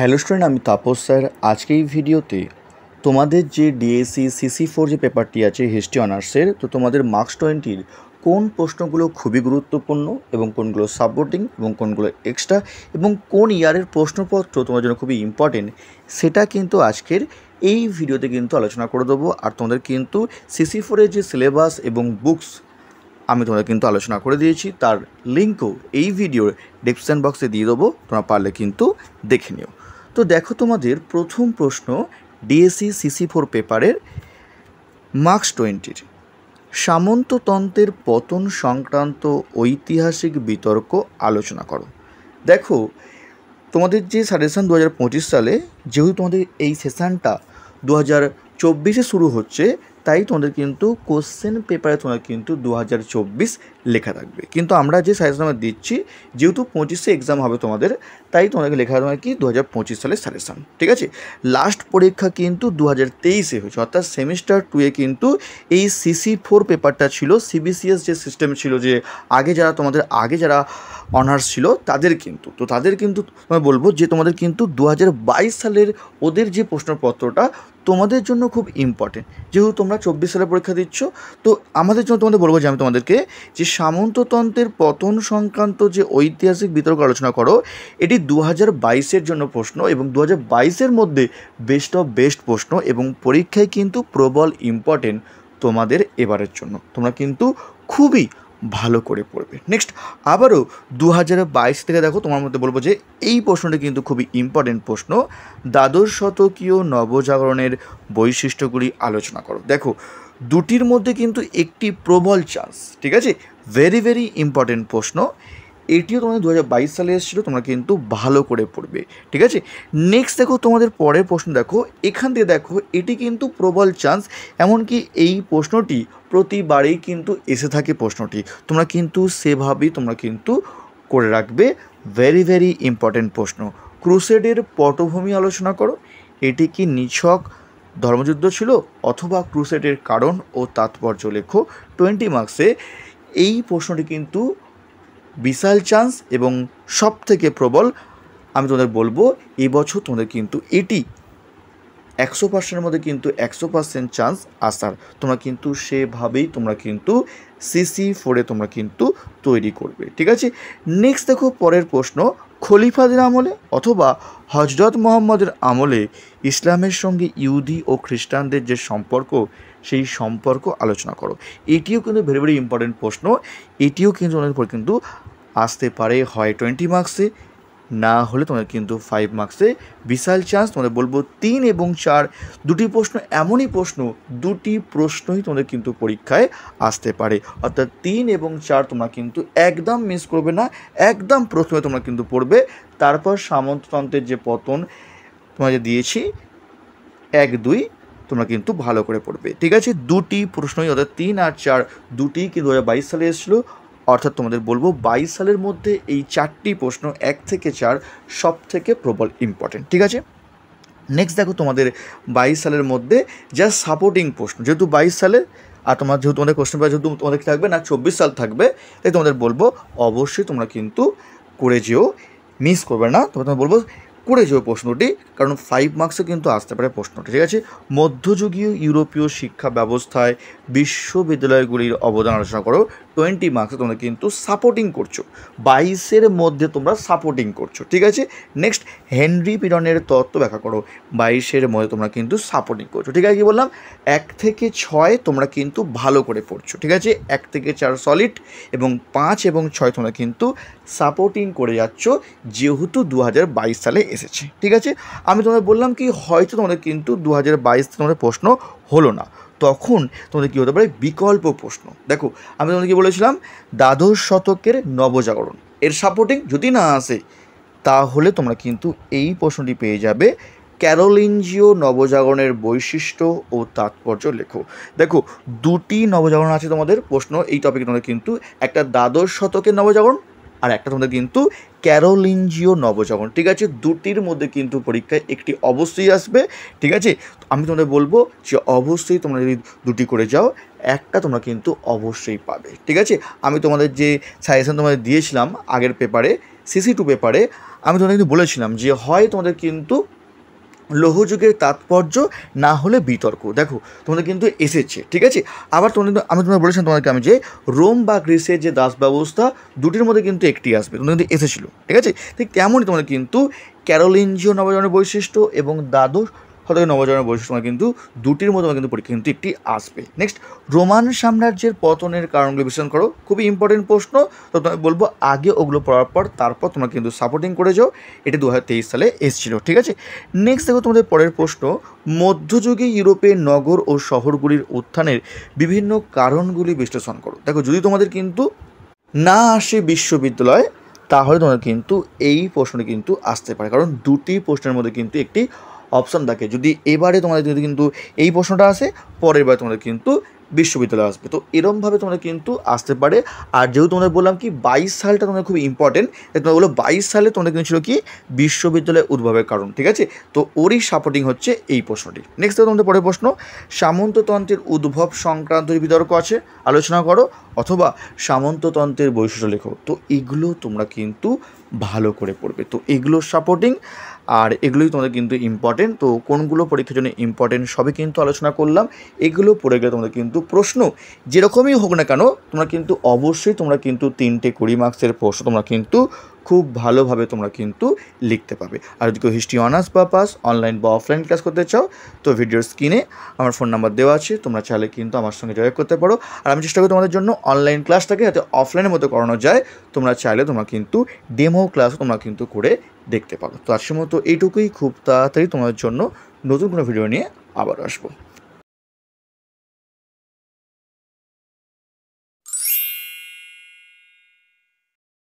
hello student আমি Tapas sir আজকে এই ভিডিওতে তোমাদের যে ডিএসি সিসি ফোর যে পেপারটি আছে হিস্ট্রি অনার্সের তো তোমাদের মার্কস টোয়েন্টির কোন প্রশ্নগুলো খুবই গুরুত্বপূর্ণ এবং কোনগুলো সাপোর্টিং এবং কোনগুলো এক্সট্রা এবং কোন ইয়ারের প্রশ্নপত্র তোমার জন্য খুবই ইম্পর্টেন্ট সেটা কিন্তু আজকের এই ভিডিওতে কিন্তু আলোচনা করে দেবো আর তোমাদের কিন্তু সিসি ফোরের যে সিলেবাস এবং বুকস আমি তোমাদের কিন্তু আলোচনা করে দিয়েছি তার লিঙ্কও এই ভিডিওর ডেসক্রিপশান বক্সে দিয়ে দেবো তোমরা পারলে কিন্তু দেখে নিও তো দেখো তোমাদের প্রথম প্রশ্ন ডিএসসি সিসি ফোর পেপারের মার্কস টোয়েন্টির সামন্ততন্ত্রের পতন সংক্রান্ত ঐতিহাসিক বিতর্ক আলোচনা করো দেখো তোমাদের যে সাজেশান দু সালে যেহেতু তোমাদের এই সেশানটা দু হাজার চব্বিশে শুরু হচ্ছে তাই তোমাদের কিন্তু কোশ্চেন পেপারে তোমাদের কিন্তু দু লেখা থাকবে কিন্তু আমরা যে সাজেশন আমরা দিচ্ছি যেহেতু পঁচিশে এক্সাম হবে তোমাদের তাই তোমাদেরকে লেখা তোমার কি দু সালের সাজেশন ঠিক আছে লাস্ট পরীক্ষা কিন্তু দু হাজার তেইশে হয়েছে অর্থাৎ সেমিস্টার টুয়ে কিন্তু এই সিসি ফোর পেপারটা ছিল সিবিসিএস যে সিস্টেম ছিল যে আগে যারা তোমাদের আগে যারা অনার্স ছিল তাদের কিন্তু তো তাদের কিন্তু আমি বলবো যে তোমাদের কিন্তু দু সালের ওদের যে প্রশ্নপত্রটা তোমাদের জন্য খুব ইম্পর্টেন্ট যেহেতু তোমরা চব্বিশ সালে পরীক্ষা দিচ্ছ তো আমাদের জন্য তোমাদের বলবো যে আমি তোমাদেরকে যে সামন্ততন্ত্রের পতন সংক্রান্ত যে ঐতিহাসিক বিতর্ক আলোচনা করো এটি দু হাজার বাইশের জন্য প্রশ্ন এবং দু হাজার বাইশের মধ্যে বেস্ট অফ বেস্ট প্রশ্ন এবং পরীক্ষায় কিন্তু প্রবল ইম্পর্টেন্ট তোমাদের এবারের জন্য তোমরা কিন্তু খুবই ভালো করে পড়বে নেক্সট আবারও দু হাজার বাইশ থেকে দেখো তোমার মধ্যে বলবো যে এই প্রশ্নটা কিন্তু খুবই ইম্পর্টেন্ট প্রশ্ন দ্বাদশ শতকীয় নবজাগরণের বৈশিষ্ট্যগুলি আলোচনা করো দেখো দুটির মধ্যে কিন্তু একটি প্রবল চান্স ঠিক আছে ভেরি ভেরি ইম্পর্টেন্ট প্রশ্ন এটিও তোমাদের দু সালে এসেছিলো তোমরা কিন্তু ভালো করে পড়বে ঠিক আছে নেক্সট দেখো তোমাদের পরের প্রশ্ন দেখো এখান থেকে দেখো এটি কিন্তু প্রবল চান্স এমনকি এই প্রশ্নটি প্রতিবারেই কিন্তু এসে থাকে প্রশ্নটি তোমরা কিন্তু সেভাবেই তোমরা কিন্তু করে রাখবে ভেরি ভেরি ইম্পর্ট্যান্ট প্রশ্ন ক্রুসেডের পটভূমি আলোচনা করো এটি কি নিছক ধর্মযুদ্ধ ছিল অথবা ক্রুসেডের কারণ ও তাৎপর্য লেখো টোয়েন্টি মার্কসে এই প্রশ্নটি কিন্তু বিশাল চান্স এবং সব থেকে প্রবল আমি তোমাদের বলবো এবছর তোমাদের কিন্তু এটি একশো পার্সেন্টের মধ্যে কিন্তু একশো পার্সেন্ট চান্স আসার তোমরা কিন্তু সেভাবেই তোমরা কিন্তু সিসি ফোরে তোমরা কিন্তু তৈরি করবে ঠিক আছে নেক্সট দেখো পরের প্রশ্ন খলিফাদের আমলে অথবা হজরত মোহাম্মদের আমলে ইসলামের সঙ্গে ইহুদি ও খ্রিস্টানদের যে সম্পর্ক সেই সম্পর্ক আলোচনা করো এটিও কিন্তু ভেরি ভেরি ইম্পর্টেন্ট প্রশ্ন এটিও কিন্তু কিন্তু আসতে পারে হয় টোয়েন্টি মার্কসে না হলে তোমাদের কিন্তু ফাইভ মার্কসে বিশাল চান্স তোমাদের বলবো তিন এবং চার দুটি প্রশ্ন এমনই প্রশ্ন দুটি প্রশ্নই তোমাদের কিন্তু পরীক্ষায় আসতে পারে অর্থাৎ তিন এবং চার তোমরা কিন্তু একদম মিস করবে না একদম প্রথমে তোমরা কিন্তু পড়বে তারপর সামন্ততন্ত্রের যে পতন তোমরা যে দিয়েছি এক দুই তোমরা কিন্তু ভালো করে পড়বে ঠিক আছে দুটি প্রশ্নই অর্থাৎ তিন আর চার দুটি কি দু সালে এসেছিলো অর্থাৎ তোমাদের বলবো বাইশ সালের মধ্যে এই চারটি প্রশ্ন এক থেকে চার সব থেকে প্রবল ইম্পর্টেন্ট ঠিক আছে নেক্সট দেখো তোমাদের বাইশ সালের মধ্যে যা সাপোর্টিং প্রশ্ন যেহেতু বাইশ সালে আর তোমার যেহেতু তোমাদের কোশ্চেন পেপার যেহেতু তোমাদের থাকবে না চব্বিশ সাল থাকবে তাই তোমাদের বলবো অবশ্যই তোমরা কিন্তু করে যেও মিস করবে না তোমার তোমার বলবো করে যাবে প্রশ্নটি কারণ ফাইভ মার্কসে কিন্তু আসতে পারে প্রশ্নটি ঠিক আছে মধ্যযুগীয় ইউরোপীয় শিক্ষা ব্যবস্থায় বিশ্ববিদ্যালয়গুলির অবদান আলোচনা করো টোয়েন্টি মার্কসে তোমরা কিন্তু সাপোর্টিং করছো বাইশের মধ্যে তোমরা সাপোর্টিং করছো ঠিক আছে নেক্সট হেনরি পিরনের তত্ত্ব ব্যাখ্যা করো বাইশের মধ্যে তোমরা কিন্তু সাপোর্টিং করছো ঠিক আছে কি বললাম এক থেকে ছয় তোমরা কিন্তু ভালো করে পড়ছো ঠিক আছে এক থেকে চার সলিড এবং পাঁচ এবং ছয় তোমরা কিন্তু সাপোর্টিং করে যাচ্ছ যেহেতু দু সালে এসেছে ঠিক আছে আমি তোমাদের বললাম কি হয়তো তোমাদের কিন্তু দু হাজার তোমাদের প্রশ্ন হলো না তখন তোমাদের কী হতে পারে বিকল্প প্রশ্ন দেখো আমি তোমাদের কী বলেছিলাম দ্বাদশ শতকের নবজাগরণ এর সাপোর্টিং যদি না আসে তাহলে তোমরা কিন্তু এই প্রশ্নটি পেয়ে যাবে ক্যারোলিঞ্জিও নবজাগরণের বৈশিষ্ট্য ও তাৎপর্য লেখো দেখো দুটি নবজাগরণ আছে তোমাদের প্রশ্ন এই টপিকে তোমাদের কিন্তু একটা দ্বাদশ শতকের নবজাগরণ আর একটা তোমাদের কিন্তু ক্যারোলিনজিও নবজাগরণ ঠিক আছে দুটির মধ্যে কিন্তু পরীক্ষায় একটি অবশ্যই আসবে ঠিক আছে আমি তোমাদের বলবো যে অবশ্যই তোমরা যদি দুটি করে যাও একটা তোমরা কিন্তু অবশ্যই পাবে ঠিক আছে আমি তোমাদের যে সাজেশান তোমাদের দিয়েছিলাম আগের পেপারে সিসি টু পেপারে আমি তোমাদের কিন্তু বলেছিলাম যে হয় তোমাদের কিন্তু লৌহযুগের তাৎপর্য না হলে বিতর্ক দেখো তোমাদের কিন্তু এসেছে ঠিক আছে আবার তোমাদের আমি তোমাকে বলেছিলাম তোমাদেরকে আমি যে রোম বা গ্রিসের যে দাস ব্যবস্থা দুটির মধ্যে কিন্তু একটি আসবে তোমাদের কিন্তু এসেছিলো ঠিক আছে ঠিক তেমনই তোমাদের কিন্তু ক্যারোলিনজীয় নবজনের বৈশিষ্ট্য এবং দ্বাদশ শতকে বৈশিষ্ট্য বৈশিষ্ট্যময় কিন্তু দুটির মধ্যে কিন্তু পরীক্ষা কিন্তু একটি আসবে নেক্সট রোমান সাম্রাজ্যের পতনের কারণগুলো বিশ্লেষণ করো খুবই ইম্পর্টেন্ট প্রশ্ন তো তোমাকে বলবো আগে ওগুলো পড়ার পর তারপর তোমরা কিন্তু সাপোর্টিং করে যাও এটি দু সালে এসেছিল ঠিক আছে নেক্সট দেখো তোমাদের পরের প্রশ্ন মধ্যযুগে ইউরোপের নগর ও শহরগুলির উত্থানের বিভিন্ন কারণগুলি বিশ্লেষণ করো দেখো যদি তোমাদের কিন্তু না আসে বিশ্ববিদ্যালয় তাহলে তোমাদের কিন্তু এই প্রশ্নটি কিন্তু আসতে পারে কারণ দুটি প্রশ্নের মধ্যে কিন্তু একটি অপশান থাকে যদি এবারে তোমাদের যদি কিন্তু এই প্রশ্নটা আসে পরের বার তোমাদের কিন্তু বিশ্ববিদ্যালয় আসবে তো এরমভাবে তোমরা কিন্তু আসতে পারে আর যেহেতু তোমাদের বললাম কি বাইশ সালটা তোমাদের খুব ইম্পর্টেন্ট তোমরা বললো বাইশ সালে তোমাদের কিন্তু ছিল কি বিশ্ববিদ্যালয় উদ্ভবের কারণ ঠিক আছে তো ওরই সাপোর্টিং হচ্ছে এই প্রশ্নটি নেক্সট তোমাদের পরের প্রশ্ন সামন্ততন্ত্রের উদ্ভব সংক্রান্ত বিতর্ক আছে আলোচনা করো অথবা সামন্ততন্ত্রের বৈশিষ্ট্য লেখো তো এগুলো তোমরা কিন্তু ভালো করে পড়বে তো এগুলোর সাপোর্টিং আর এগুলোই তোমাদের কিন্তু ইম্পর্টেন্ট তো কোনগুলো পরীক্ষার জন্য ইম্পর্টেন্ট সবই কিন্তু আলোচনা করলাম এগুলো পড়ে গেলে তোমাদের কিন্তু প্রশ্ন যেরকমই হোক না কেন তোমরা কিন্তু অবশ্যই তোমরা কিন্তু তিনটে কুড়ি মার্কসের প্রশ্ন তোমরা কিন্তু খুব ভালোভাবে তোমরা কিন্তু লিখতে পাবে আর যদি কেউ হিস্ট্রি অনার্স বা পাস অনলাইন বা অফলাইন ক্লাস করতে চাও তো ভিডিওর স্ক্রিনে আমার ফোন নাম্বার দেওয়া আছে তোমরা চাইলে কিন্তু আমার সঙ্গে যোগাযোগ করতে পারো আর আমি চেষ্টা করি তোমাদের জন্য অনলাইন ক্লাসটাকে যাতে অফলাইনের মতো করানো যায় তোমরা চাইলে তোমরা কিন্তু ডেমো ক্লাস তোমরা কিন্তু করে দেখতে পারো তো আজকের মতো এইটুকুই খুব তাড়াতাড়ি তোমাদের জন্য নতুন কোনো ভিডিও নিয়ে আবার আসবো